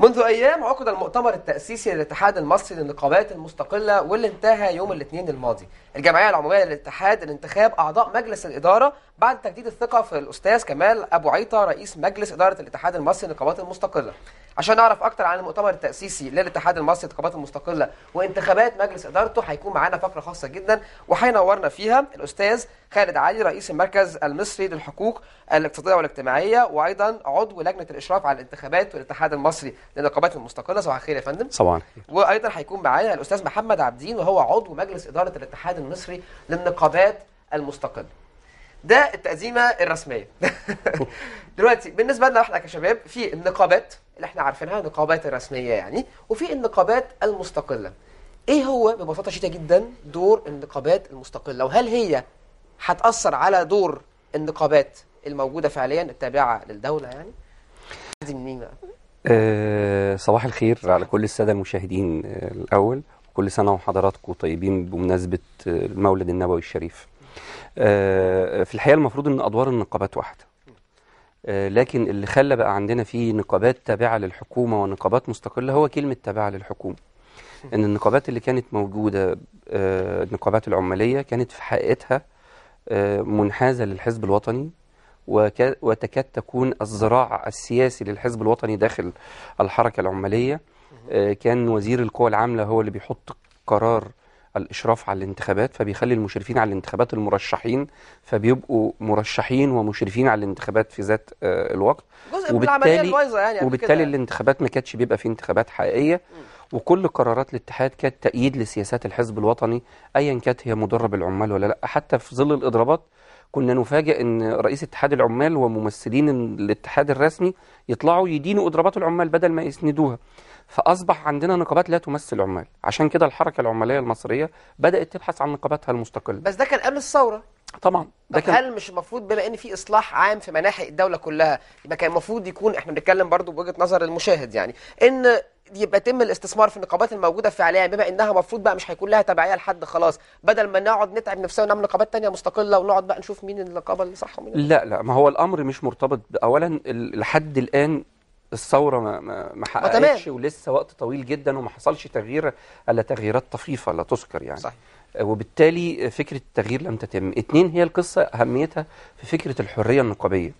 منذ أيام عقد المؤتمر التأسيسي للاتحاد المصري للنقابات المستقلة واللي انتهى يوم الاثنين الماضي الجمعية العمومية للاتحاد لانتخاب أعضاء مجلس الإدارة بعد تجديد الثقه في الاستاذ كمال ابو عيطه رئيس مجلس اداره الاتحاد المصري للنقابات المستقله عشان نعرف اكتر عن المؤتمر التاسيسي للاتحاد المصري للنقابات المستقله وانتخابات مجلس ادارته هيكون معانا فقره خاصه جدا وهينورنا فيها الاستاذ خالد علي رئيس المركز المصري للحقوق الاقتصاديه والاجتماعيه وايضا عضو لجنه الاشراف على الانتخابات والاتحاد المصري للنقابات المستقله صباح الخير يا فندم صباح الخير وايضا هيكون معانا الاستاذ محمد عبدين وهو عضو مجلس اداره الاتحاد المصري للنقابات المستقله ده التقزيمة الرسميه دلوقتي بالنسبه لنا احنا كشباب في النقابات اللي احنا عارفينها النقابات الرسميه يعني وفي النقابات المستقله ايه هو ببساطه شديده جدا دور النقابات المستقله وهل هي هتاثر على دور النقابات الموجوده فعليا التابعه للدوله يعني دي منين بقى أه صباح الخير على كل الساده المشاهدين آه، الاول كل سنه وحضراتكم طيبين بمناسبه آه، المولد النبوي الشريف آه، في الحقيقه المفروض ان ادوار النقابات واحده آه، لكن اللي خلى بقى عندنا في نقابات تابعه للحكومه ونقابات مستقله هو كلمه تابعه للحكومه ان النقابات اللي كانت موجوده آه، النقابات العماليه كانت في حقيقتها منحازه للحزب الوطني وتكاد تكون الذراع السياسي للحزب الوطني داخل الحركه العماليه كان وزير القوى العامله هو اللي بيحط قرار الإشراف على الانتخابات فبيخلي المشرفين على الانتخابات المرشحين فبيبقوا مرشحين ومشرفين على الانتخابات في ذات آه، الوقت جزء وبالتالي العملية البايظة يعني وبالتالي يعني. الانتخابات ما كانتش بيبقى في انتخابات حقيقية م. وكل قرارات الاتحاد كانت تأييد لسياسات الحزب الوطني أيا كانت هي مدرب العمال ولا لا حتى في ظل الإضرابات كنا نفاجئ ان رئيس اتحاد العمال وممثلين الاتحاد الرسمي يطلعوا يدينوا اضرابات العمال بدل ما يسندوها فأصبح عندنا نقابات لا تمثل عمال عشان كده الحركة العمالية المصرية بدأت تبحث عن نقاباتها المستقلة بس ده كان قبل الثورة طبعا ده كان هل مش المفروض بما ان في اصلاح عام في مناحي الدوله كلها يبقى كان المفروض يكون احنا بنتكلم برضو بوجهه نظر المشاهد يعني ان يبقى يتم الاستثمار في النقابات الموجوده فعليا بما انها المفروض بقى مش هيكون لها تبعيه لحد خلاص بدل ما نقعد نتعب نفسنا ونعمل نقابات ثانيه مستقله ونقعد بقى نشوف مين النقابه اللي صح ومين لا لا ما هو الامر مش مرتبط اولا لحد الان الثوره ما ما, آه، حققتش ولسه وقت طويل جدا وما حصلش تغيير الا تغييرات طفيفه لا تذكر يعني صحيح. آه، وبالتالي فكره التغيير لم تتم اتنين هي القصه اهميتها في فكره الحريه النقابيه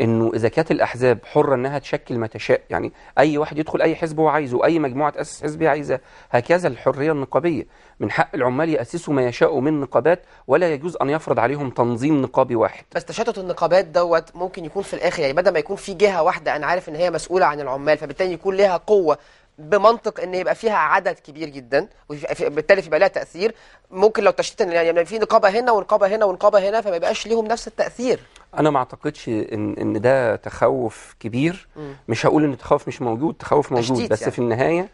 انه اذا كانت الاحزاب حره انها تشكل ما تشاء يعني اي واحد يدخل اي حزب هو عايزه اي مجموعه تاسس حزب هي عايزاه هكذا الحريه النقابيه من حق العمال ياسسوا ما يشاءوا من نقابات ولا يجوز ان يفرض عليهم تنظيم نقابي واحد بس تشتت النقابات دوت ممكن يكون في الاخر يعني بدل ما يكون في جهه واحده انا عارف ان هي مسؤوله عن العمال فبالتالي يكون لها قوه بمنطق ان يبقى فيها عدد كبير جدا وبالتالي يبقى لها تاثير ممكن لو تشتت يعني في نقابه هنا ونقابه هنا ونقابه هنا فما يبقاش ليهم نفس التاثير انا ما اعتقدش ان ان ده تخوف كبير م. مش هقول ان التخوف مش موجود تخوف موجود بس يعني. في النهايه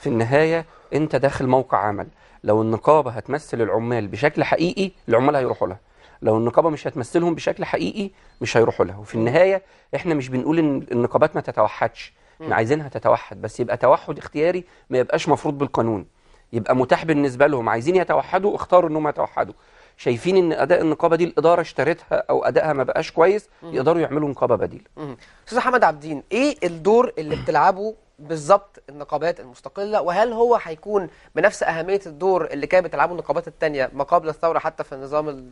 في النهايه انت داخل موقع عمل لو النقابه هتمثل العمال بشكل حقيقي العمال هيروحوا لها لو النقابه مش هتمثلهم بشكل حقيقي مش هيروحوا لها وفي النهايه احنا مش بنقول ان النقابات ما تتوحدش احنا عايزينها تتوحد بس يبقى توحد اختياري ما يبقاش مفروض بالقانون يبقى متاح بالنسبه لهم عايزين يتوحدوا اختاروا انهم يتوحدوا شايفين ان اداء النقابه دي الاداره اشترتها او ادائها ما بقاش كويس يقدروا يعملوا نقابه بديله استاذ احمد عبدين ايه الدور اللي بتلعبه بالظبط النقابات المستقله وهل هو هيكون بنفس اهميه الدور اللي كانت بتلعبه النقابات الثانيه ما قبل الثوره حتى في النظام ال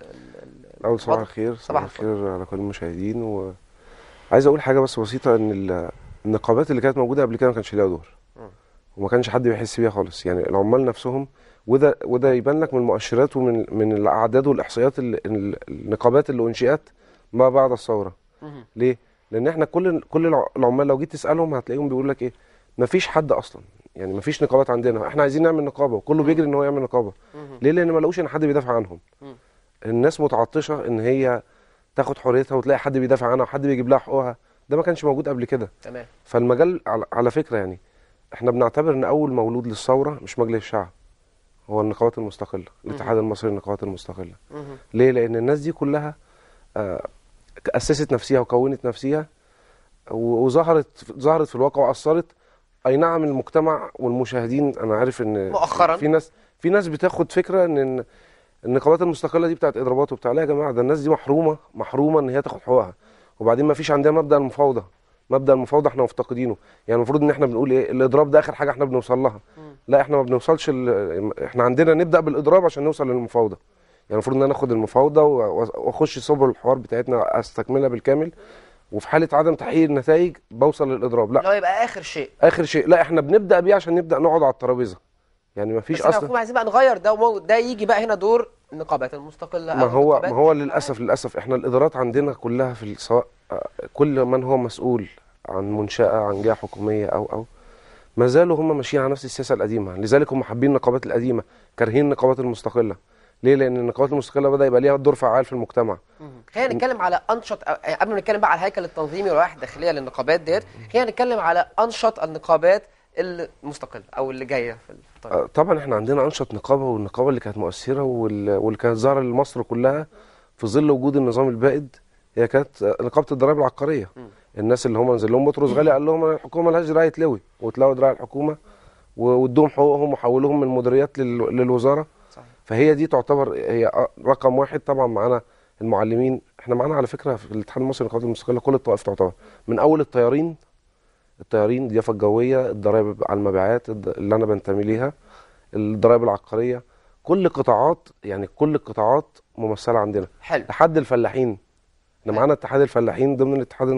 اول صباح الخير صباح الخير على كل المشاهدين وعايز اقول حاجه بس بسيطه ان النقابات اللي كانت موجوده قبل كده ما كانش ليها دور وما كانش حد بيحس بيها خالص يعني العمال نفسهم وده وده يبان لك من المؤشرات ومن من الاعداد والاحصائيات النقابات اللي انشئت ما بعد الثوره ليه لان احنا كل كل العمال لو جيت تسالهم هتلاقيهم بيقول لك ايه ما فيش حد اصلا يعني ما فيش نقابات عندنا احنا عايزين نعمل نقابه وكله بيجري ان هو يعمل نقابه ليه لان ما لقوش ان حد بيدافع عنهم الناس متعطشه ان هي تاخد حريتها وتلاقي حد بيدافع عنها وحد بيجيب لها حقوقها ده ما كانش موجود قبل كده تمام فالمجال على فكره يعني احنا بنعتبر ان اول مولود للثوره مش مجلس الشعب هو النقابات المستقله الاتحاد المصري للنقابات المستقله ليه لان الناس دي كلها آه، اسست نفسها وكونت نفسها وظهرت ظهرت في الواقع واثرت اي نعم المجتمع والمشاهدين انا عارف ان مؤخرا في ناس في ناس بتاخد فكره ان النقابات المستقله دي بتاعت اضرابات وبتاع لا يا جماعه ده الناس دي محرومه محرومه ان هي تاخد حقوقها وبعدين ما فيش عندنا مبدا المفاوضه مبدا المفاوضه احنا مفتقدينه يعني المفروض ان احنا بنقول ايه الاضراب ده اخر حاجه احنا بنوصل لها لا احنا ما بنوصلش احنا عندنا نبدا بالاضراب عشان نوصل للمفاوضه يعني المفروض ان انا اخد المفاوضه واخش صبر الحوار بتاعتنا استكملها بالكامل وفي حاله عدم تحقيق النتائج بوصل للاضراب لا اللي هو يبقى اخر شيء اخر شيء لا احنا بنبدا بيه عشان نبدا نقعد على الترابيزه يعني ما فيش اصلا المفروض عايزين بقى نغير ده وده يجي بقى هنا دور النقابات المستقله ما هو ما هو للاسف للاسف احنا الادارات عندنا كلها في سواء كل من هو مسؤول عن منشاه عن جهه حكوميه او او ما زالوا هم ماشيين على نفس السياسه القديمه لذلك هم حابين النقابات القديمه كارهين النقابات المستقله ليه لان النقابات المستقله بدا يبقى ليها دور فعال في المجتمع خلينا نتكلم على انشط قبل ما نتكلم بقى على الهيكل التنظيمي والروائح الداخليه للنقابات ديت خلينا نتكلم على انشط النقابات المستقله او اللي جايه في الطريق آه، طبعا احنا عندنا انشط نقابه والنقابه اللي كانت مؤثره واللي كانت ظاهره لمصر كلها في ظل وجود النظام البائد هي كانت نقابه الضرائب العقاريه م. الناس اللي هم نزل لهم بطرس غالي قال لهم الحكومه لهاش دراعي تلوي وتلوي دراع الحكومه وادوهم حقوقهم وحولوهم من المديريات للوزاره صحيح. فهي دي تعتبر هي رقم واحد طبعا معانا المعلمين احنا معانا على فكره في الاتحاد المصري للنقابات المستقله كل الطوائف تعتبر من اول الطيارين الطيارين الضيافه الجويه الضرائب على المبيعات اللي انا بنتمي ليها الضرائب العقاريه كل قطاعات يعني كل القطاعات ممثله عندنا حلو لحد الفلاحين احنا معانا اتحاد الفلاحين ضمن الاتحاد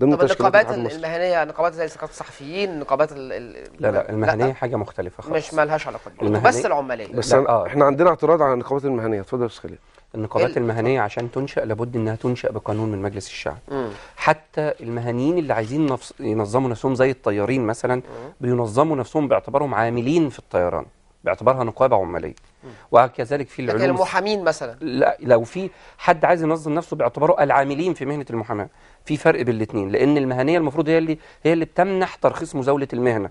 ضمن طب النقابات المهنيه نقابات زي سقاط الصحفيين نقابات ال... ال... لا لا المهنيه لا. حاجه مختلفه خالص مش مالهاش علاقه بس العماليه بس آه. احنا عندنا اعتراض على النقابات المهنيه اتفضل يا استاذ خليل النقابات المهنيه عشان تنشا لابد انها تنشا بقانون من مجلس الشعب م. حتى المهنيين اللي عايزين نفس ينظموا نفسهم زي الطيارين مثلا م. بينظموا نفسهم باعتبارهم عاملين في الطيران باعتبارها نقابه عماليه وكذلك في العلوم المحامين مثلا لا لو في حد عايز ينظم نفسه باعتباره العاملين في مهنه المحاماه في فرق بين الاثنين لان المهنيه المفروض هي اللي هي اللي بتمنح ترخيص مزاوله المهنه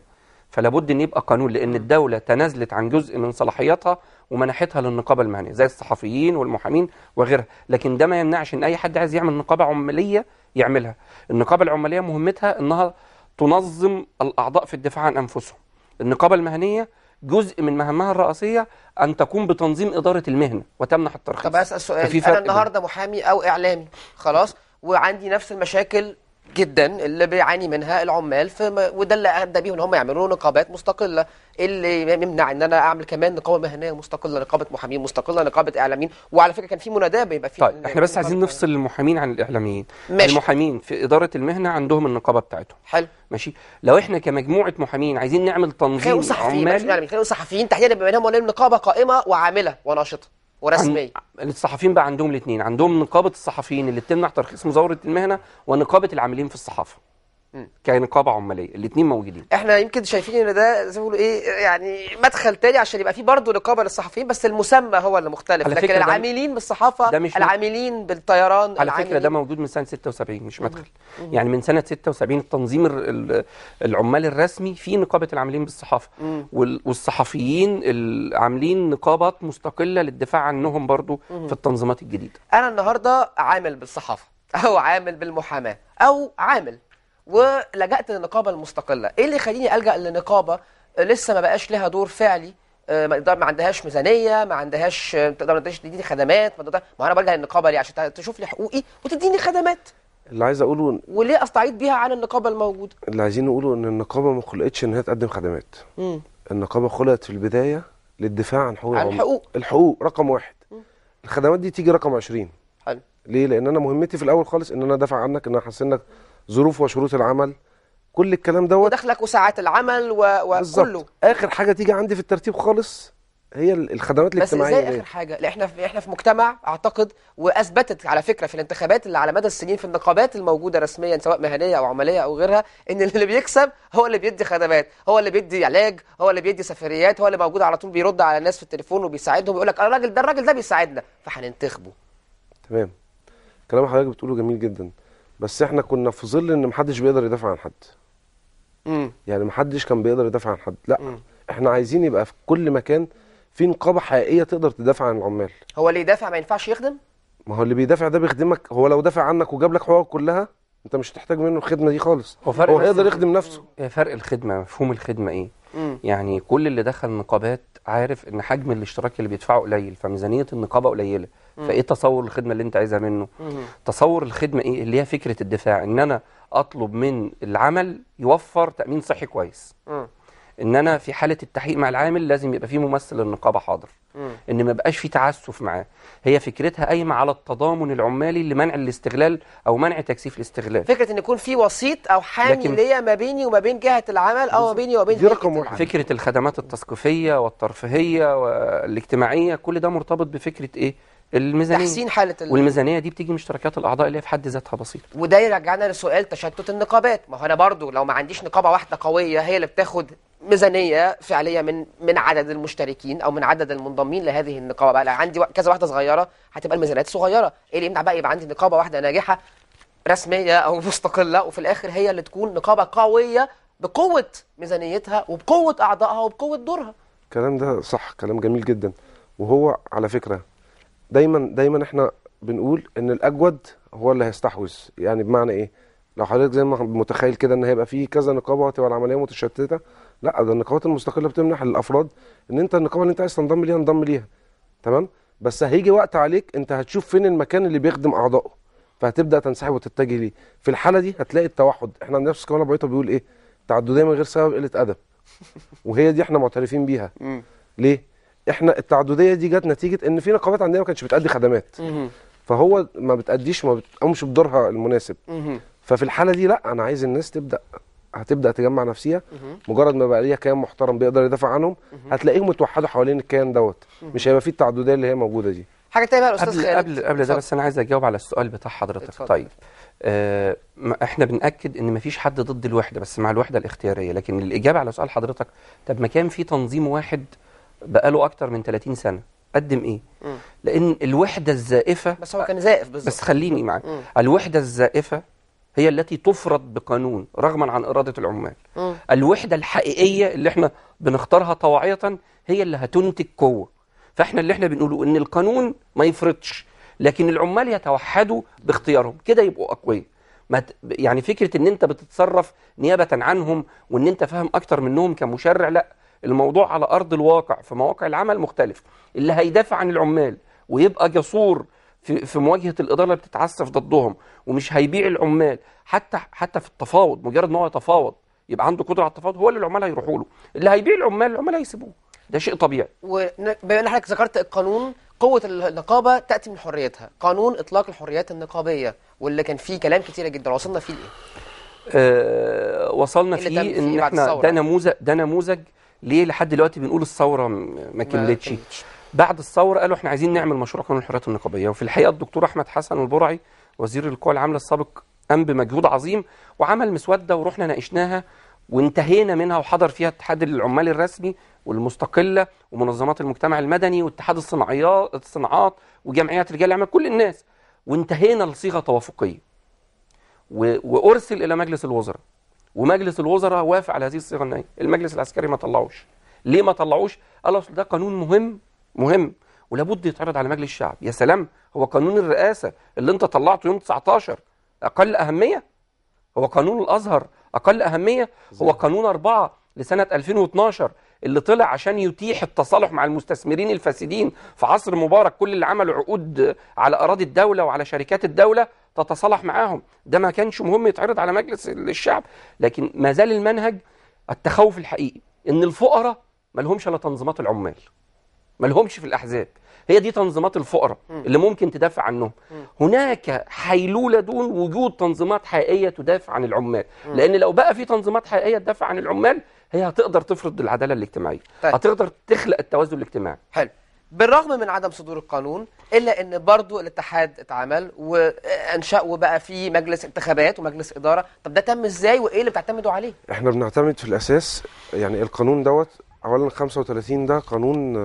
فلا بد ان يبقى قانون لان الدوله تنازلت عن جزء من صلاحياتها ومنحتها للنقابه المهنيه زي الصحفيين والمحامين وغيرها لكن ده ما يمنعش ان اي حد عايز يعمل نقابه عماليه يعملها النقابه العماليه مهمتها انها تنظم الاعضاء في الدفاع عن انفسهم النقابه المهنيه جزء من مهامها الرئيسيه ان تقوم بتنظيم اداره المهنه وتمنح الترخيص طب اسال سؤال انا النهارده محامي او اعلامي خلاص وعندي نفس المشاكل جدا اللي بيعاني منها العمال في وده اللي ادى بيهم ان هم يعملوا نقابات مستقله اللي يمنع ان انا اعمل كمان نقابه مهنيه مستقله نقابه محامين مستقله نقابه اعلاميين وعلى فكره كان في مناداه بيبقى في طيب احنا بس عايزين نفصل المحامين عن الاعلاميين ماشي. المحامين في اداره المهنه عندهم النقابه بتاعتهم حلو ماشي لو احنا كمجموعه محامين عايزين نعمل تنظيم خلينا صحفيين عمال يعني خلينا صحفيين تحديدا بما انهم نقابه قائمه وعامله وناشطه ورسميه عن... الصحفيين بقى عندهم الاثنين عندهم نقابه الصحفيين اللي بتمنع ترخيص مزاورة المهنه ونقابه العاملين في الصحافه كنقابه عماليه الاثنين موجودين احنا يمكن شايفين ان ده زي ما بيقولوا ايه يعني مدخل تاني عشان يبقى فيه برضه نقابه للصحفيين بس المسمى هو اللي مختلف لكن العاملين بالصحافه ده مش العاملين بالطيران على فكره ده موجود من سنه 76 مش مدخل مم. مم. يعني من سنه 76 التنظيم العمال الرسمي في نقابه العاملين بالصحافه مم. والصحفيين عاملين نقابات مستقله للدفاع عنهم برضه في التنظيمات الجديده انا النهارده عامل بالصحافه او عامل بالمحاماه او عامل ولجأت للنقابة المستقلة ايه اللي يخليني ألجأ لنقابة آه، لسه ما بقاش لها دور فعلي آه، ما عندهاش ميزانيه ما عندهاش تقدر تديني خدمات ما انا برجع للنقابه ليه عشان تشوف لي حقوقي وتديني خدمات اللي عايز اقوله وليه استعيد بيها عن النقابه الموجوده اللي عايزين نقوله ان النقابه ما خلقتش ان هي تقدم خدمات مم. النقابه خلقت في البدايه للدفاع عن حقوق عن الحقوق الحقوق رقم واحد مم. الخدمات دي تيجي رقم 20 حلو ليه لان انا مهمتي في الاول خالص ان انا ادافع عنك ان انا احسن لك ظروف وشروط العمل كل الكلام دوت ودخلك وساعات العمل و... وكله اخر حاجه تيجي عندي في الترتيب خالص هي الخدمات الاجتماعيه بس ازاي اخر حاجه لا احنا في احنا في مجتمع اعتقد واثبتت على فكره في الانتخابات اللي على مدى السنين في النقابات الموجوده رسميا سواء مهنيه او عمليه او غيرها ان اللي بيكسب هو اللي بيدي خدمات هو اللي بيدي علاج هو اللي بيدي سفريات هو اللي موجود على طول بيرد على الناس في التليفون وبيساعدهم يقول لك الراجل ده الراجل ده بيساعدنا فهننتخبه تمام كلام حضرتك بتقوله جميل جدا بس احنا كنا في ظل ان محدش بيقدر يدافع عن حد امم يعني محدش كان بيقدر يدافع عن حد لا مم. احنا عايزين يبقى في كل مكان في نقابه حقيقيه تقدر تدافع عن العمال هو اللي يدافع ما ينفعش يخدم ما هو اللي بيدافع ده بيخدمك هو لو دافع عنك وجاب لك حقوقك كلها انت مش هتحتاج منه الخدمه دي خالص هو, فرق هو هيقدر يخدم نفسه مم. فرق الخدمه مفهوم الخدمه ايه مم. يعني كل اللي دخل نقابات عارف ان حجم الاشتراك اللي بيدفعه قليل فميزانيه النقابه قليله فايه تصور الخدمه اللي انت عايزها منه تصور الخدمه ايه اللي هي فكره الدفاع ان انا اطلب من العمل يوفر تامين صحي كويس ان انا في حاله التحقيق مع العامل لازم يبقى في ممثل النقابه حاضر ان ما بقاش في تعسف معاه هي فكرتها قايمه على التضامن العمالي لمنع الاستغلال او منع تكثيف الاستغلال فكره ان يكون في وسيط او حامي ليا ما بيني وما بين جهه العمل او ما بيني وما بين دي رقم واحد فكره الخدمات التثقيفيه والترفيهيه والاجتماعيه كل ده مرتبط بفكره ايه الميزانيه تحسين حاله ال... والميزانيه دي بتيجي من اشتراكات الاعضاء اللي هي في حد ذاتها بسيطه وده يرجعنا لسؤال تشتت النقابات ما هو انا برضو لو ما عنديش نقابه واحده قويه هي اللي بتاخد ميزانيه فعليه من من عدد المشتركين او من عدد المنضمين لهذه النقابه بقى لو عندي كذا واحده صغيره هتبقى الميزانيات صغيره ايه اللي يمنع بقى يبقى عندي نقابه واحده ناجحه رسميه او مستقله وفي الاخر هي اللي تكون نقابه قويه بقوه ميزانيتها وبقوه اعضائها وبقوه دورها الكلام ده صح كلام جميل جدا وهو على فكره دايما دايما احنا بنقول ان الاجود هو اللي هيستحوذ يعني بمعنى ايه لو حضرتك زي ما متخيل كده ان هيبقى فيه كذا نقابه وهتبقى العمليه متشتته لا ده النقابات المستقله بتمنح للافراد ان انت النقابه اللي انت عايز تنضم ليها انضم ليها تمام بس هيجي وقت عليك انت هتشوف فين المكان اللي بيخدم اعضائه فهتبدا تنسحب وتتجه ليه في الحاله دي هتلاقي التوحد احنا نفس كمان ابو بيقول ايه تعدديه من غير سبب قله ادب وهي دي احنا معترفين بيها ليه احنا التعدديه دي جت نتيجه ان في نقابات عندنا ما كانتش بتأدي خدمات فهو ما بتأديش ما بتقومش بدورها المناسب ففي الحاله دي لا انا عايز الناس تبدا هتبدا تجمع نفسيها مجرد ما بقى ليها كيان محترم بيقدر يدافع عنهم هتلاقيهم اتوحدوا حوالين الكيان دوت مش هيبقى فيه التعدديه اللي هي موجوده دي حاجه تانية بقى الاستاذ خالد قبل قبل ده بس انا عايز اجاوب على السؤال بتاع حضرتك اتفضل. طيب آه احنا بناكد ان مفيش حد ضد الوحده بس مع الوحده الاختياريه لكن الاجابه على سؤال حضرتك طب ما كان في تنظيم واحد بقاله اكتر من 30 سنه قدم ايه مم. لان الوحده الزائفه بس هو كان زائف بالظبط بس خليني إيه معاك الوحده الزائفه هي التي تفرض بقانون رغما عن اراده العمال مم. الوحده الحقيقيه اللي احنا بنختارها طواعيه هي اللي هتنتج قوه فاحنا اللي احنا بنقوله ان القانون ما يفرضش لكن العمال يتوحدوا باختيارهم كده يبقوا اقوياء يعني فكره ان انت بتتصرف نيابه عنهم وان انت فاهم اكتر منهم كمشرع لا الموضوع على أرض الواقع في مواقع العمل مختلف اللي هيدافع عن العمال ويبقى جسور في في مواجهه الاداره اللي بتتعسف ضدهم ومش هيبيع العمال حتى حتى في التفاوض مجرد ان هو يتفاوض يبقى عنده قدره على التفاوض هو اللي العمال هيروحوا له اللي هيبيع العمال العمال هيسيبوه ده شيء طبيعي وبما ان حضرتك ذكرت القانون قوة النقابة تأتي من حريتها قانون إطلاق الحريات النقابية واللي كان فيه كلام كتير جدا وصلنا فيه لإيه؟ آه وصلنا إيه فيه, فيه إن إحنا ده نموذج ده نموذج ليه لحد دلوقتي بنقول الثوره ما كملتش بعد الثوره قالوا احنا عايزين نعمل مشروع قانون الحريات النقابيه وفي الحقيقه الدكتور احمد حسن البرعي وزير القوى العامله السابق قام بمجهود عظيم وعمل مسوده ورحنا ناقشناها وانتهينا منها وحضر فيها اتحاد العمال الرسمي والمستقله ومنظمات المجتمع المدني واتحاد الصناعيات الصناعات وجمعيات رجال الاعمال كل الناس وانتهينا لصيغه توافقيه وارسل الى مجلس الوزراء ومجلس الوزراء وافق على هذه الصيغه النهائيه المجلس العسكري ما طلعوش ليه ما طلعوش قال اصل ده قانون مهم مهم ولابد يتعرض على مجلس الشعب يا سلام هو قانون الرئاسه اللي انت طلعته يوم 19 اقل اهميه هو قانون الازهر اقل اهميه هو قانون 4 لسنه 2012 اللي طلع عشان يتيح التصالح مع المستثمرين الفاسدين في عصر مبارك كل اللي عملوا عقود على اراضي الدوله وعلى شركات الدوله تتصالح معاهم ده ما كانش مهم يتعرض على مجلس الشعب لكن ما زال المنهج التخوف الحقيقي ان الفقراء ما لهمش الا تنظيمات العمال ما لهمش في الاحزاب هي دي تنظيمات الفقراء اللي ممكن تدافع عنهم هناك حيلوله دون وجود تنظيمات حقيقيه تدافع عن العمال لان لو بقى في تنظيمات حقيقيه تدافع عن العمال هي هتقدر تفرض العداله الاجتماعيه طيب. هتقدر تخلق التوازن الاجتماعي حلو بالرغم من عدم صدور القانون الا ان برضه الاتحاد اتعمل وانشا وبقى في مجلس انتخابات ومجلس اداره طب ده تم ازاي وايه اللي بتعتمدوا عليه احنا بنعتمد في الاساس يعني القانون دوت اولا 35 ده قانون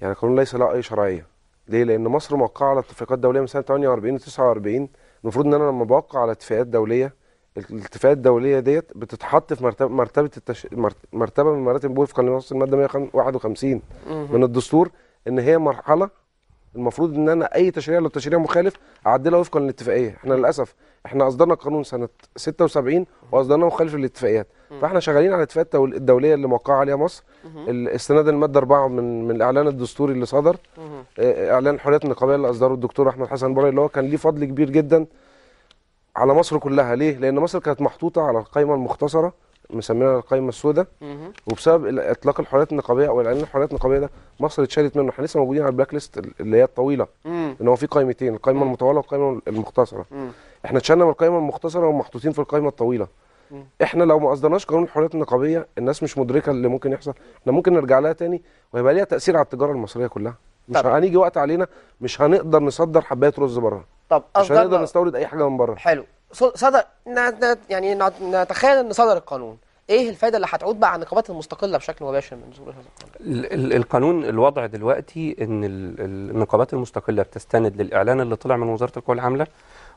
يعني قانون ليس له اي شرعيه ليه لان مصر موقعه على اتفاقات دوليه من سنه 48 و 49 المفروض ان انا لما بوقع على اتفاقات دوليه الاتفاقيات الدوليه ديت بتتحط في مرتبه مرتبه التش... مرتبه من مراتب وفقا لنص الماده 151 من الدستور ان هي مرحله المفروض ان انا اي تشريع لو تشريع مخالف اعدلها وفقا للاتفاقيه احنا للاسف احنا اصدرنا قانون سنه 76 واصدرناه مخالف للاتفاقيات فاحنا شغالين على الاتفاقيات الدوليه اللي موقعه عليها مصر الاستناد الماده 4 من من الاعلان الدستوري اللي صدر آه، اعلان الحريات النقابيه اللي اصدره الدكتور احمد حسن بري اللي هو كان ليه فضل كبير جدا على مصر كلها ليه لان مصر كانت محطوطه على القائمه المختصره مسمينها القائمه السوداء وبسبب اطلاق الحريات النقابيه او الاعلان الحريات النقابيه ده مصر اتشالت منه احنا لسه موجودين على البلاك ليست اللي هي الطويله ان هو في قائمتين القائمه المطوله والقائمه المختصره مم. احنا اتشالنا من القائمه المختصره ومحطوطين في القائمه الطويله مم. احنا لو ما اصدرناش قانون الحريات النقابيه الناس مش مدركه اللي ممكن يحصل احنا ممكن نرجع لها تاني وهيبقى ليها تاثير على التجاره المصريه كلها مش هنيجي وقت علينا مش هنقدر نصدر حبايه رز بره طب مش هنقدر نستورد اي حاجه من بره حلو صدر يعني نتخيل ان صدر القانون ايه الفايده اللي هتعود بقى على النقابات المستقله بشكل مباشر من ظهور هذا القانون؟ القانون الوضع دلوقتي ان النقابات المستقله بتستند للاعلان اللي طلع من وزاره القوى العامله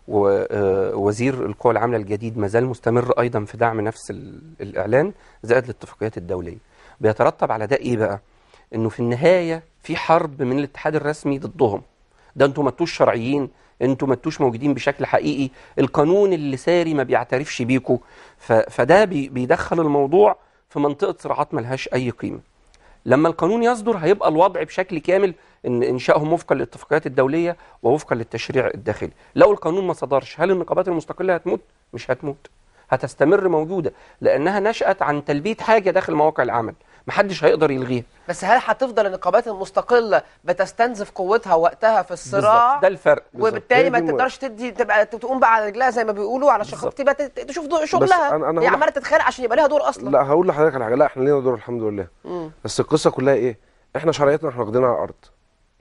ووزير آه، القوى العامله الجديد ما زال مستمر ايضا في دعم نفس الاعلان زائد الاتفاقيات الدوليه. بيترتب على ده ايه بقى؟ انه في النهايه في حرب من الاتحاد الرسمي ضدهم. ده انتم ما انتوش شرعيين انتوا ما انتوش موجودين بشكل حقيقي القانون اللي ساري ما بيعترفش بيكوا فده بيدخل الموضوع في منطقه صراعات ملهاش اي قيمه لما القانون يصدر هيبقى الوضع بشكل كامل ان انشائهم وفقا للاتفاقيات الدوليه ووفقا للتشريع الداخلي لو القانون ما صدرش هل النقابات المستقله هتموت مش هتموت هتستمر موجوده لانها نشات عن تلبيه حاجه داخل مواقع العمل محدش هيقدر يلغيها بس هل هتفضل النقابات المستقله بتستنزف قوتها وقتها في الصراع بالظبط ده الفرق بالزبط. وبالتالي ما تقدرش تدي تبقى تقوم بقى على رجلها زي ما بيقولوا على خاطر تبقى تشوف دور شغلها أنا أنا هي عماله تتخانق عشان يبقى لها دور اصلا لا هقول لحضرتك على حاجه لا احنا لينا دور الحمد لله مم. بس القصه كلها ايه احنا شرعيتنا احنا واخدينها على الارض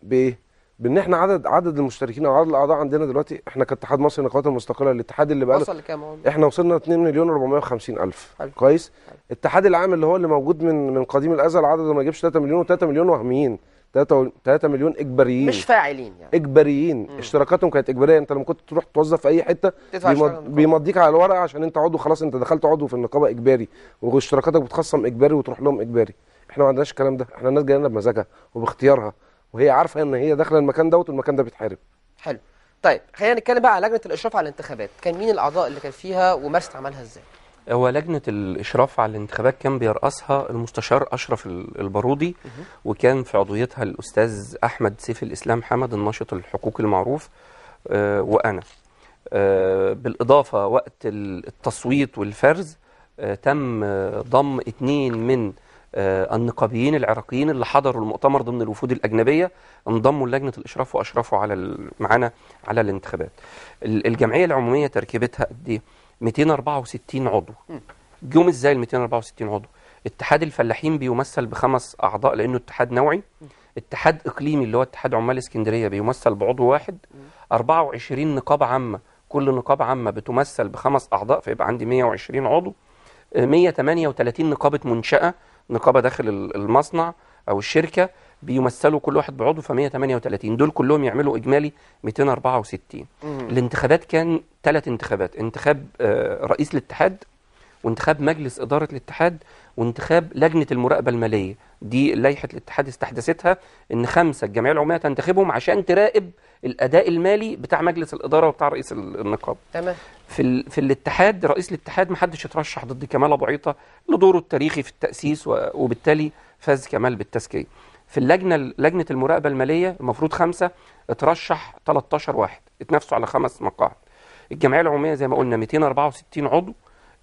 بايه بان احنا عدد عدد المشتركين او عدد الاعضاء عندنا دلوقتي احنا كاتحاد مصر للنقابات المستقله الاتحاد اللي بقى وصل لكام احنا وصلنا 2 مليون و 450 الف حلو. كويس حلو. الاتحاد العام اللي هو اللي موجود من من قديم الازل عدده ما يجيبش 3 مليون و3 مليون وهميين 3 3 مليون اجباريين مش فاعلين يعني اجباريين مم. اشتراكاتهم كانت اجباريه انت لما كنت تروح توظف في اي حته بيمض... بيمضيك على الورقه عشان انت عضو خلاص انت دخلت عضو في النقابه اجباري واشتراكاتك بتخصم اجباري وتروح لهم اجباري احنا ما عندناش الكلام ده احنا الناس جايه لنا بمزاجها وباختيارها وهي عارفه ان هي داخله المكان دوت والمكان ده بيتحارب حلو طيب خلينا نتكلم بقى على لجنه الاشراف على الانتخابات كان مين الاعضاء اللي كان فيها ومارست عملها ازاي هو لجنة الإشراف على الانتخابات كان بيرأسها المستشار أشرف البارودي وكان في عضويتها الأستاذ أحمد سيف الإسلام حمد الناشط الحقوقي المعروف آه، وأنا آه، بالإضافة وقت التصويت والفرز آه، تم ضم اتنين من آه، النقابيين العراقيين اللي حضروا المؤتمر ضمن الوفود الأجنبية انضموا لجنة الإشراف وأشرفوا على معانا على الانتخابات الجمعية العمومية تركيبتها قد إيه 264 عضو جم إزاي ال 264 عضو اتحاد الفلاحين بيمثل بخمس أعضاء لأنه اتحاد نوعي اتحاد إقليمي اللي هو اتحاد عمال اسكندرية بيمثل بعضو واحد 24 نقابة عامة كل نقابة عامة بتمثل بخمس أعضاء فيبقى عندي 120 عضو 138 آه، نقابة منشأة نقابه داخل المصنع او الشركه بيمثلوا كل واحد بعضو ف 138 دول كلهم يعملوا اجمالي 264 مم. الانتخابات كان ثلاث انتخابات انتخاب آه، رئيس الاتحاد وانتخاب مجلس اداره الاتحاد وانتخاب لجنه المراقبه الماليه دي لائحه الاتحاد استحدثتها ان خمسه الجمعيه العموميه تنتخبهم عشان تراقب الاداء المالي بتاع مجلس الاداره وبتاع رئيس النقابه تمام في في الاتحاد رئيس الاتحاد ما حدش اترشح ضد كمال ابو عيطه لدوره التاريخي في التاسيس وبالتالي فاز كمال بالتزكيه في اللجنه لجنه المراقبه الماليه المفروض خمسه اترشح 13 واحد اتنافسوا على خمس مقاعد الجمعيه العموميه زي ما قلنا 264 عضو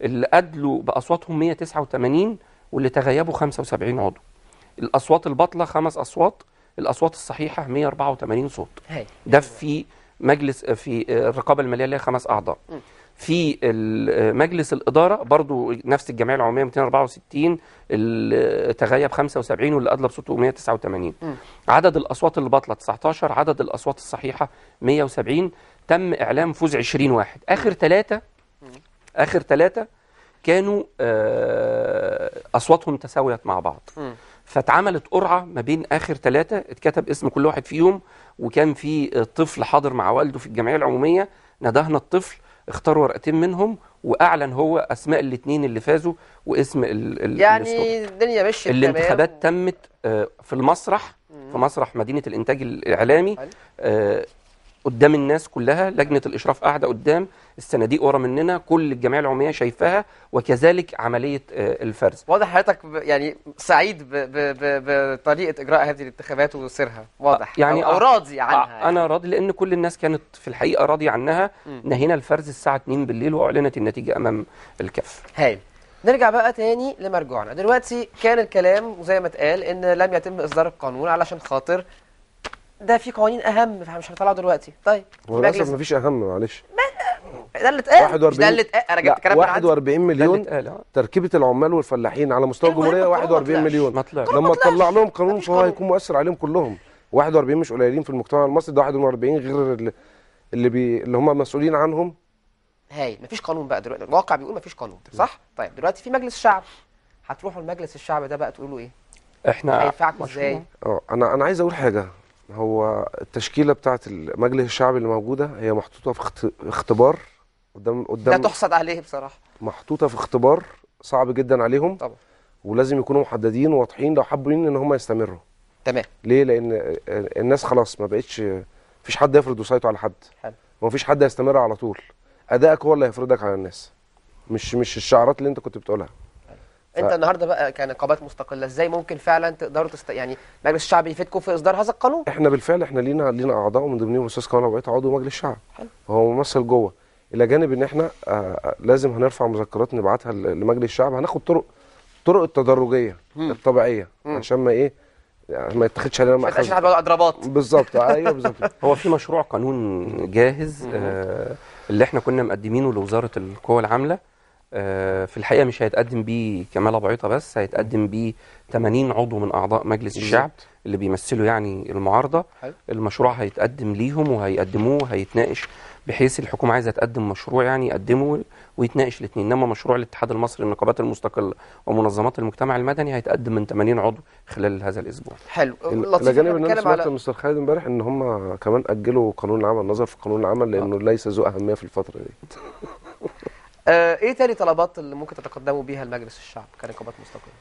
اللي أدلوا بأصواتهم 189 واللي تغيبوا 75 عضو الأصوات الباطلة خمس أصوات الاصوات الصحيحه 184 صوت ده في مجلس آه، في آه، الرقابه الماليه اللي هي خمس اعضاء في آه، مجلس الاداره برضو نفس الجمعيه العموميه 264 اللي تغيب 75 واللي ادلى بصوته 189 م. عدد الاصوات اللي باطله 19 عدد الاصوات الصحيحه 170 تم اعلام فوز 20 واحد اخر ثلاثه اخر ثلاثه كانوا اصواتهم تساويت مع بعض م. فاتعملت قرعه ما بين اخر ثلاثه اتكتب اسم كل واحد فيهم وكان في طفل حاضر مع والده في الجمعيه العموميه ندهنا الطفل اختار ورقتين منهم واعلن هو اسماء الاثنين اللي فازوا واسم ال ال يعني الدنيا مشيت الانتخابات تمت آه، في المسرح في مسرح مدينه الانتاج الاعلامي آه، قدام الناس كلها لجنه الاشراف قاعده قدام الصناديق ورا مننا كل الجمعيه العموميه شايفاها وكذلك عمليه آه، الفرز واضح حضرتك يعني سعيد بطريقه اجراء هذه الانتخابات وسيرها واضح يعني او, راضي عنها يعني. انا راضي لان كل الناس كانت في الحقيقه راضيه عنها نهينا الفرز الساعه 2 بالليل واعلنت النتيجه امام الكف هايل نرجع بقى تاني لمرجوعنا دلوقتي كان الكلام زي ما اتقال ان لم يتم اصدار القانون علشان خاطر ده في قوانين اهم فمش هنطلعه دلوقتي طيب هو للاسف مفيش اهم معلش ده اللي اتقال مش ده اللي اتقال انا جبت كلام 41 مليون اه. تركيبه العمال والفلاحين على مستوى الجمهوريه 41 مليون لما تطلع لهم قانون فهو هيكون مؤثر عليهم كلهم 41 مش قليلين في المجتمع المصري ده 41 غير اللي بي اللي هم مسؤولين عنهم هاي مفيش قانون بقى دلوقتي الواقع بيقول مفيش قانون صح طيب دلوقتي في مجلس شعب هتروحوا لمجلس الشعب ده بقى تقولوا ايه احنا هينفعكم ازاي اه انا انا عايز اقول حاجه هو التشكيله بتاعه المجلس الشعبي اللي موجوده هي محطوطه في اختبار قدام قدام لا تحسد عليه بصراحه محطوطه في اختبار صعب جدا عليهم طبعا ولازم يكونوا محددين وواضحين لو حابين ان هم يستمروا تمام ليه لان الناس خلاص ما بقتش فيش حد يفرض وصايته على حد حلو ومفيش حد هيستمر على طول ادائك هو اللي هيفرضك على الناس مش مش الشعارات اللي انت كنت بتقولها انت النهارده بقى كنقابات مستقله ازاي ممكن فعلا تقدروا تست... يعني مجلس الشعب يفيدكم في اصدار هذا القانون احنا بالفعل احنا لينا لينا اعضاء ومن ضمنهم الاستاذ كمال ابو عضو مجلس الشعب حلو. هو ممثل جوه الى جانب ان احنا آه, آه، لازم هنرفع مذكرات نبعتها لمجلس الشعب هناخد طرق طرق التدرجيه مم. الطبيعيه مم. عشان ما ايه يعني ما يتخدش علينا مأخذ عشان هتبقى اضرابات بالظبط آه، ايوه بالظبط هو في مشروع قانون جاهز آه اللي احنا كنا مقدمينه لوزاره القوى العامله آه، في الحقيقه مش هيتقدم بيه كمال ابو عيطه بس هيتقدم بيه 80 عضو من اعضاء مجلس الشعب اللي بيمثلوا يعني المعارضه المشروع هيتقدم ليهم وهيقدموه وهيتناقش بحيث الحكومه عايزه تقدم مشروع يعني يقدمه ويتناقش الاثنين انما مشروع الاتحاد المصري للنقابات المستقله ومنظمات المجتمع المدني هيتقدم من 80 عضو خلال هذا الاسبوع. حلو لطيف الى جانب ان انا سمعت على... مستر خالد امبارح ان هم كمان اجلوا قانون العمل النظر في قانون العمل لانه آه. ليس ذو اهميه في الفتره دي. آه، ايه تاني طلبات اللي ممكن تتقدموا بيها لمجلس الشعب كنقابات مستقله؟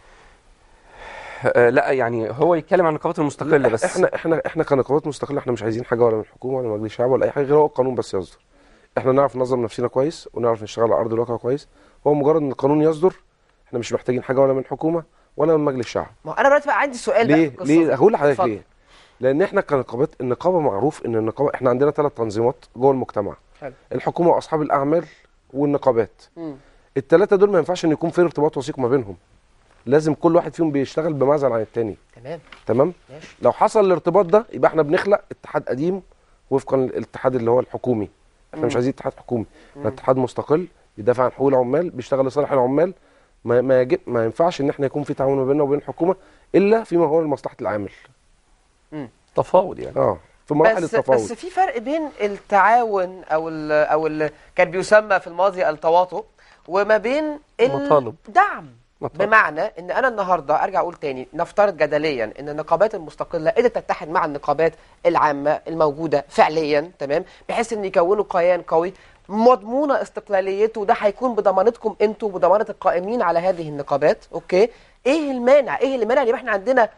آه، لا يعني هو يتكلم عن النقابات المستقله بس احنا احنا احنا كنقابات مستقله احنا مش عايزين حاجه ولا من الحكومه ولا من مجلس الشعب ولا اي حاجه غير هو القانون بس يصدر احنا نعرف ننظم نفسنا كويس ونعرف نشتغل على ارض الواقع كويس هو مجرد ان القانون يصدر احنا مش محتاجين حاجه ولا من الحكومه ولا من مجلس الشعب ما انا دلوقتي بقى عندي سؤال ليه بقى ليه اقول لحضرتك ليه لان احنا كنقابات النقابه معروف ان النقابه احنا عندنا ثلاث تنظيمات جوه المجتمع حل. الحكومه واصحاب الاعمال والنقابات الثلاثه دول ما ينفعش ان يكون في ارتباط وثيق ما بينهم لازم كل واحد فيهم بيشتغل بمعزل عن الثاني تمام تمام ماشي. لو حصل الارتباط ده يبقى احنا بنخلق اتحاد قديم وفقا للاتحاد اللي هو الحكومي احنا مم. مش عايزين اتحاد حكومي احنا اتحاد مستقل بيدافع عن حقوق العمال بيشتغل لصالح العمال ما ما, يجب ما ينفعش ان احنا يكون في تعاون ما بيننا وبين الحكومه الا فيما هو لمصلحه العامل امم تفاوض يعني اه في مراحل بس التفاوض بس في فرق بين التعاون او الـ او الـ كان بيسمى في الماضي التواطؤ وما بين المطالب الدعم مطلب. بمعنى ان انا النهارده ارجع اقول تاني نفترض جدليا ان النقابات المستقله قدرت تتحد مع النقابات العامه الموجوده فعليا تمام بحيث ان يكونوا كيان قوي مضمونه استقلاليته وده هيكون بضمانتكم انتوا وبضمانه القائمين على هذه النقابات اوكي ايه المانع ايه اللي مانع ان احنا عندنا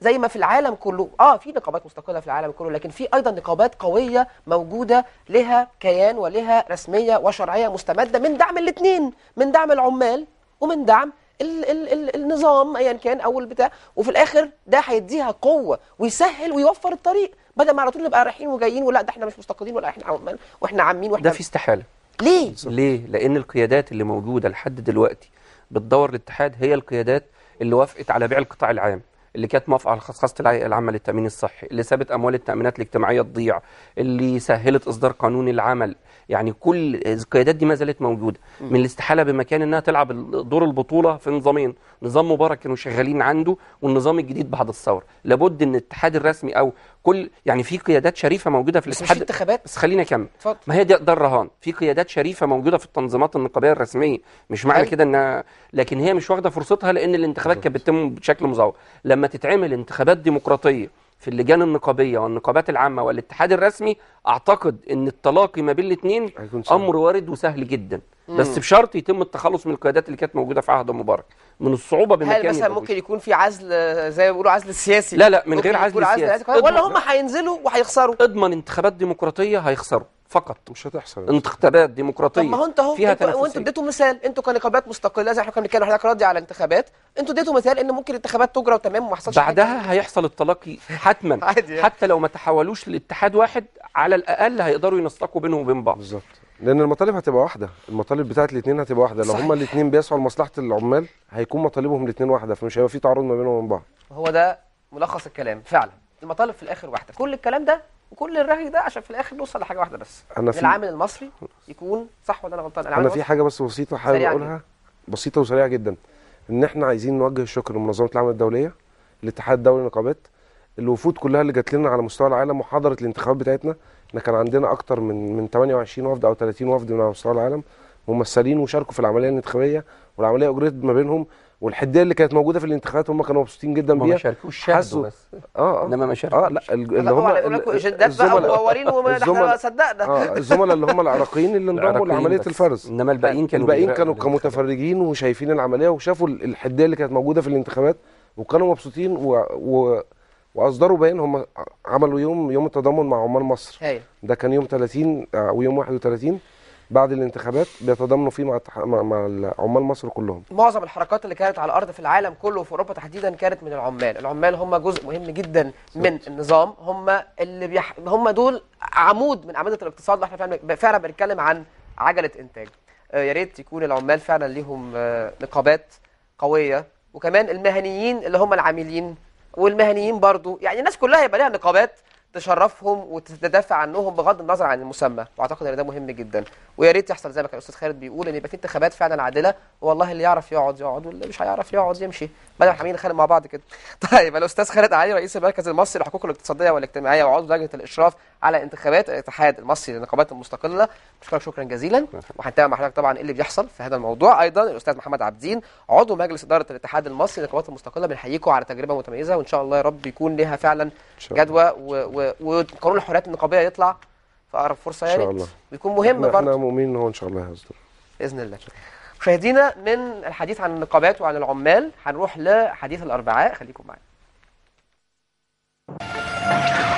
زي ما في العالم كله اه في نقابات مستقله في العالم كله لكن في ايضا نقابات قويه موجوده لها كيان ولها رسميه وشرعيه مستمده من دعم الاثنين من دعم العمال ومن دعم الـ الـ الـ النظام ايا كان او البتاع وفي الاخر ده هيديها قوه ويسهل ويوفر الطريق بدل ما على طول نبقى رايحين وجايين ولا ده احنا مش مستقلين ولا احنا عمال واحنا عامين واحنا ده في استحاله ليه؟ ليه؟ لان القيادات اللي موجوده لحد دلوقتي بتدور الاتحاد هي القيادات اللي وافقت على بيع القطاع العام اللي كانت موافقه على خصخصه العامه للتامين الصحي اللي سابت اموال التامينات الاجتماعيه تضيع اللي سهلت اصدار قانون العمل يعني كل القيادات دي ما زالت موجوده من الاستحاله بمكان انها تلعب دور البطوله في نظامين نظام مبارك كانوا شغالين عنده والنظام الجديد بعد الثوره لابد ان الاتحاد الرسمي او كل يعني في قيادات شريفه موجوده في الاتحاد بس مش انتخابات بس خليني اكمل اتفضل ما هي ده, ده الرهان في قيادات شريفه موجوده في التنظيمات النقابيه الرسميه مش معنى كده ان لكن هي مش واخده فرصتها لان الانتخابات كانت بتتم بشكل مزور لما تتعمل انتخابات ديمقراطيه في اللجان النقابيه والنقابات العامه والاتحاد الرسمي اعتقد ان التلاقي ما بين الاثنين امر وارد وسهل جدا مم. بس بشرط يتم التخلص من القيادات اللي كانت موجوده في عهد مبارك من الصعوبه بمكان هل مثلا ممكن يكون في عزل زي ما بيقولوا عزل سياسي لا لا من غير عزل, عزل سياسي عزل ولا هم هينزلوا وهيخسروا اضمن انتخابات ديمقراطيه هيخسروا فقط مش هتحصل انتخابات ديمقراطيه طب ما هو انت اهو انتوا وانتوا اديتوا مثال انتوا كنقابات مستقله زي احنا كنا بنتكلم حضرتك راضي على انتخابات انتوا اديتوا مثال ان ممكن الانتخابات تجرى وتمام وما حصلش بعدها حاجة. هيحصل التلاقي حتما يعني. حتى لو ما تحولوش لاتحاد واحد على الاقل هيقدروا ينسقوا بينهم وبين بعض بالظبط لان المطالب هتبقى واحده المطالب بتاعت الاثنين هتبقى واحده لو هما الاثنين بيسعوا لمصلحه العمال هيكون مطالبهم الاثنين واحده فمش هيبقى في تعارض ما بينهم وبين بعض هو ده ملخص الكلام فعلا المطالب في الاخر واحده كل الكلام ده وكل الرغي ده عشان في الاخر نوصل لحاجه واحده بس أنا في... العامل المصري يكون صح ولا انا غلطان انا في حاجه بس بسيطه حابب اقولها بسيطه وسريعه جدا ان احنا عايزين نوجه الشكر لمنظمه العمل الدوليه الاتحاد الدولي للنقابات الوفود كلها اللي جات لنا على مستوى العالم وحضرت الانتخابات بتاعتنا احنا كان عندنا اكتر من من 28 وفد او 30 وفد من على مستوى العالم ممثلين وشاركوا في العمليه الانتخابيه والعمليه اجريت ما بينهم والحديه اللي كانت موجوده في الانتخابات هم كانوا مبسوطين جدا بيها ما شاركوش شاهدوا بس اه اه انما ما شاركوش اه لا اللي هم الزملاء بقى وما احنا صدقنا اه الزملاء اللي هم العراقيين اللي انضموا لعمليه الفرز انما الباقيين كانوا الباقيين كانوا كمتفرجين وشايفين العمليه وشافوا الحديه اللي كانت موجوده في الانتخابات وكانوا مبسوطين و... و... واصدروا بيان هم عملوا يوم يوم التضامن مع عمال مصر أيوة. ده كان يوم 30 او يوم 31 بعد الانتخابات بيتضامنوا فيه مع مع, مع عمال مصر كلهم معظم الحركات اللي كانت على الارض في العالم كله وفي اوروبا تحديدا كانت من العمال العمال هم جزء مهم جدا من النظام هم اللي بيح... هم دول عمود من اعمده الاقتصاد احنا فعلا فعلا بنتكلم عن عجله انتاج آه، يا ريت يكون العمال فعلا ليهم آه، نقابات قويه وكمان المهنيين اللي هم العاملين والمهنيين برضو يعني الناس كلها يبقى لها نقابات تشرفهم وتدافع عنهم بغض النظر عن المسمى واعتقد ان ده مهم جدا ويا ريت يحصل زي ما كان الاستاذ خالد بيقول ان يبقى في انتخابات فعلا عادله والله اللي يعرف يقعد يقعد واللي مش هيعرف يقعد يمشي بدل حامين نخلي مع بعض كده طيب الاستاذ خالد علي رئيس المركز المصري للحقوق الاقتصاديه والاجتماعيه وعضو لجنه الاشراف على انتخابات الاتحاد المصري للنقابات المستقله بشكرك شكرا جزيلا نعم. وهنتابع مع حضرتك طبعا ايه اللي بيحصل في هذا الموضوع ايضا الاستاذ محمد عابدين عضو مجلس اداره الاتحاد المصري للنقابات المستقله بنحييكم على تجربه متميزه وان شاء الله يا رب يكون لها فعلا جدوى وقانون الحريات النقابيه يطلع في اقرب فرصه يعني ان شاء الله ويكون مهم برضه احنا مؤمنين ان هو ان شاء الله هيصدر باذن الله مشاهدينا من الحديث عن النقابات وعن العمال هنروح لحديث الاربعاء خليكم معانا